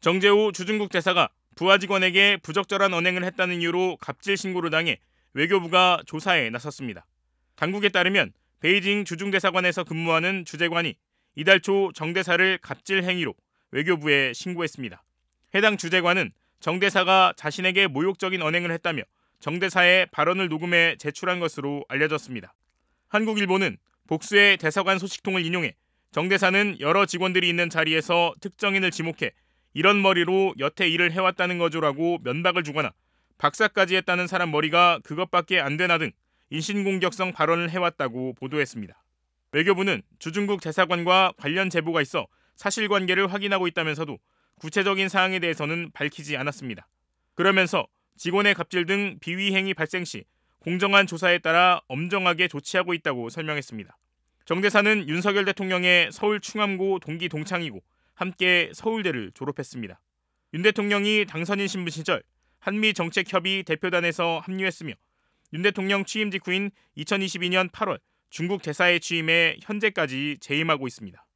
정재우 주중국 대사가 부하 직원에게 부적절한 언행을 했다는 이유로 갑질 신고를 당해 외교부가 조사에 나섰습니다. 당국에 따르면 베이징 주중대사관에서 근무하는 주재관이 이달 초 정대사를 갑질 행위로 외교부에 신고했습니다. 해당 주재관은 정대사가 자신에게 모욕적인 언행을 했다며 정대사의 발언을 녹음해 제출한 것으로 알려졌습니다. 한국일보는 복수의 대사관 소식통을 인용해 정대사는 여러 직원들이 있는 자리에서 특정인을 지목해 이런 머리로 여태 일을 해왔다는 거죠라고 면박을 주거나 박사까지 했다는 사람 머리가 그것밖에 안 되나 등 인신공격성 발언을 해왔다고 보도했습니다. 외교부는 주중국 대사관과 관련 제보가 있어 사실관계를 확인하고 있다면서도 구체적인 사항에 대해서는 밝히지 않았습니다. 그러면서 직원의 갑질 등 비위 행위 발생 시 공정한 조사에 따라 엄정하게 조치하고 있다고 설명했습니다. 정 대사는 윤석열 대통령의 서울 충암고 동기 동창이고 함께 서울대를 졸업했습니다. 윤 대통령이 당선인 신분 시절 한미 정책협의 대표단에서 합류했으며 윤 대통령 취임 직후인 2022년 8월 중국 대사에 취임해 현재까지 재임하고 있습니다.